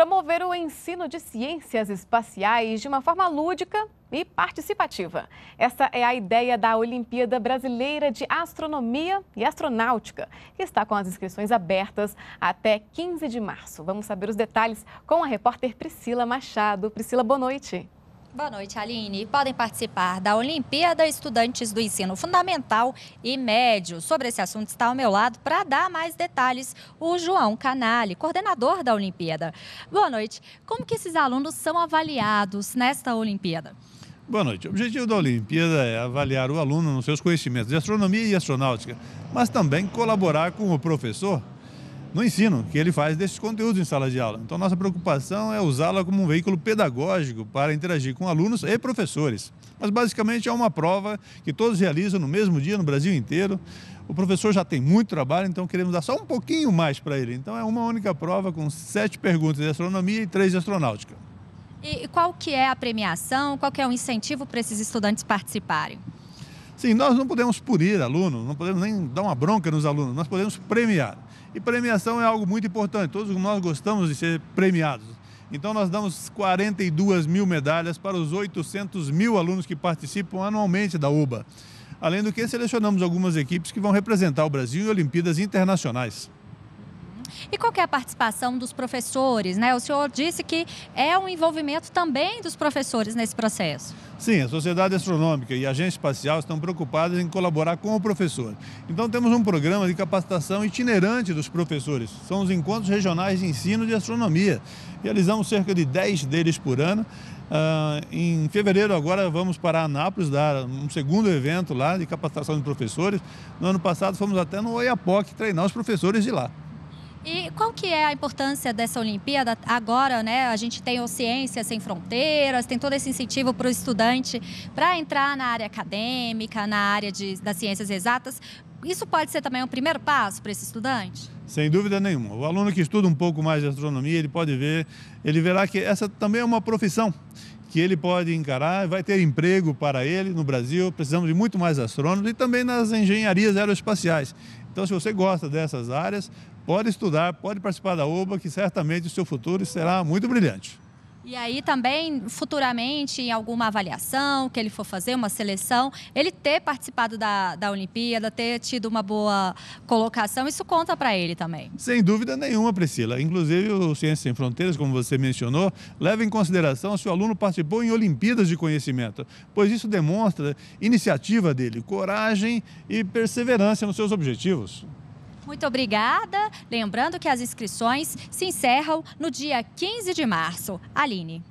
promover o ensino de ciências espaciais de uma forma lúdica e participativa. Essa é a ideia da Olimpíada Brasileira de Astronomia e Astronáutica, que está com as inscrições abertas até 15 de março. Vamos saber os detalhes com a repórter Priscila Machado. Priscila, boa noite. Boa noite, Aline. Podem participar da Olimpíada estudantes do ensino fundamental e médio. Sobre esse assunto está ao meu lado para dar mais detalhes o João Canali, coordenador da Olimpíada. Boa noite. Como que esses alunos são avaliados nesta Olimpíada? Boa noite. O objetivo da Olimpíada é avaliar o aluno nos seus conhecimentos de astronomia e astronáutica, mas também colaborar com o professor no ensino que ele faz desses conteúdos em sala de aula. Então, nossa preocupação é usá-la como um veículo pedagógico para interagir com alunos e professores. Mas, basicamente, é uma prova que todos realizam no mesmo dia, no Brasil inteiro. O professor já tem muito trabalho, então queremos dar só um pouquinho mais para ele. Então, é uma única prova com sete perguntas de astronomia e três de astronáutica. E qual que é a premiação? Qual que é o incentivo para esses estudantes participarem? Sim, nós não podemos punir alunos, não podemos nem dar uma bronca nos alunos, nós podemos premiar. E premiação é algo muito importante, todos nós gostamos de ser premiados. Então, nós damos 42 mil medalhas para os 800 mil alunos que participam anualmente da UBA. Além do que, selecionamos algumas equipes que vão representar o Brasil em Olimpíadas Internacionais. E qual é a participação dos professores? Né? O senhor disse que é um envolvimento também dos professores nesse processo. Sim, a Sociedade Astronômica e a Agência Espacial estão preocupadas em colaborar com o professor. Então temos um programa de capacitação itinerante dos professores. São os encontros regionais de ensino de astronomia. Realizamos cerca de 10 deles por ano. Uh, em fevereiro agora vamos para Anápolis dar um segundo evento lá de capacitação de professores. No ano passado fomos até no Oiapoque treinar os professores de lá qual que é a importância dessa Olimpíada agora, né? A gente tem o Ciências Sem Fronteiras, tem todo esse incentivo para o estudante para entrar na área acadêmica, na área de, das ciências exatas. Isso pode ser também um primeiro passo para esse estudante? sem dúvida nenhuma. O aluno que estuda um pouco mais de astronomia, ele pode ver, ele verá que essa também é uma profissão que ele pode encarar, vai ter emprego para ele no Brasil. Precisamos de muito mais astrônomos e também nas engenharias aeroespaciais. Então, se você gosta dessas áreas, pode estudar, pode participar da OBA, que certamente o seu futuro será muito brilhante. E aí também, futuramente, em alguma avaliação que ele for fazer, uma seleção, ele ter participado da, da Olimpíada, ter tido uma boa colocação, isso conta para ele também. Sem dúvida nenhuma, Priscila. Inclusive, o Ciências Sem Fronteiras, como você mencionou, leva em consideração se o aluno participou em Olimpíadas de Conhecimento, pois isso demonstra iniciativa dele, coragem e perseverança nos seus objetivos. Muito obrigada. Lembrando que as inscrições se encerram no dia 15 de março. Aline.